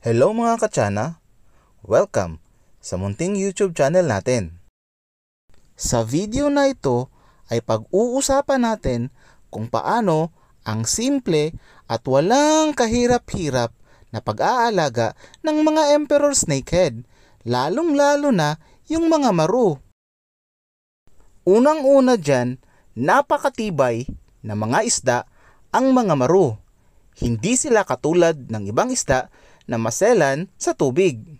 Hello mga katsana! Welcome sa munting YouTube channel natin. Sa video na ito ay pag-uusapan natin kung paano ang simple at walang kahirap-hirap na pag-aalaga ng mga emperor snakehead, lalong-lalo na yung mga maru. Unang-una dyan, napakatibay na mga isda ang mga maru. Hindi sila katulad ng ibang isda na maselan sa tubig.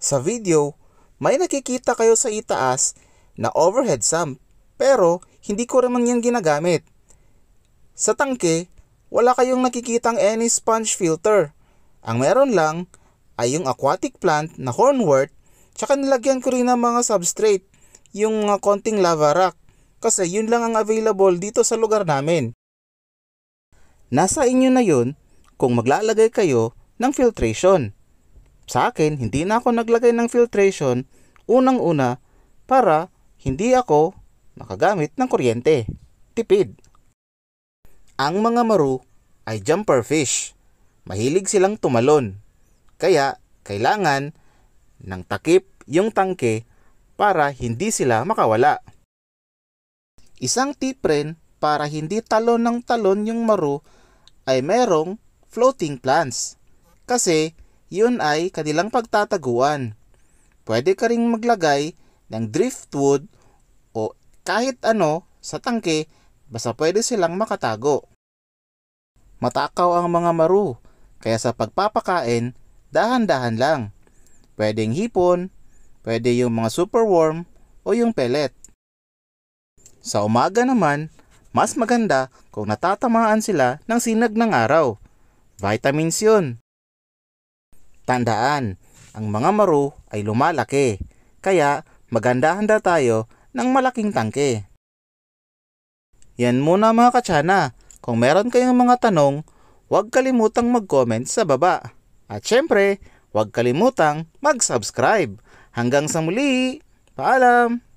Sa video, may nakikita kayo sa itaas na overhead sump pero hindi ko naman yan ginagamit. Sa tangke, wala kayong nakikitang any sponge filter. Ang meron lang ay yung aquatic plant na hornwort tsaka nilagyan ko rin ng mga substrate, yung mga konting lava rock kasi yun lang ang available dito sa lugar namin. Nasa inyo na yun kung maglalagay kayo ng filtration. Sa akin, hindi na ako naglagay ng filtration unang-una para hindi ako makagamit ng kuryente. Tipid. Ang mga maru ay jumper fish. Mahilig silang tumalon. Kaya kailangan ng takip yung tangke para hindi sila makawala. Isang tip rin para hindi talon ng talon yung maru ay merong floating plants kasi yun ay kanilang pagtataguan. Pwede ka ring maglagay ng driftwood o kahit ano sa tangke basta pwede silang makatago. Matakaw ang mga maru kaya sa pagpapakain dahan-dahan lang. Pwedeng hipon, pwede yung mga superworm o yung pellet. Sa umaga naman, mas maganda kung natatamaan sila ng sinag ng araw Vitamins yun. Tandaan, ang mga maro ay lumalaki, kaya magandahan na tayo ng malaking tangke. Yan muna mga katsana. Kung meron kayong mga tanong, huwag kalimutang mag-comment sa baba. At syempre, huwag kalimutang mag-subscribe. Hanggang sa muli, paalam!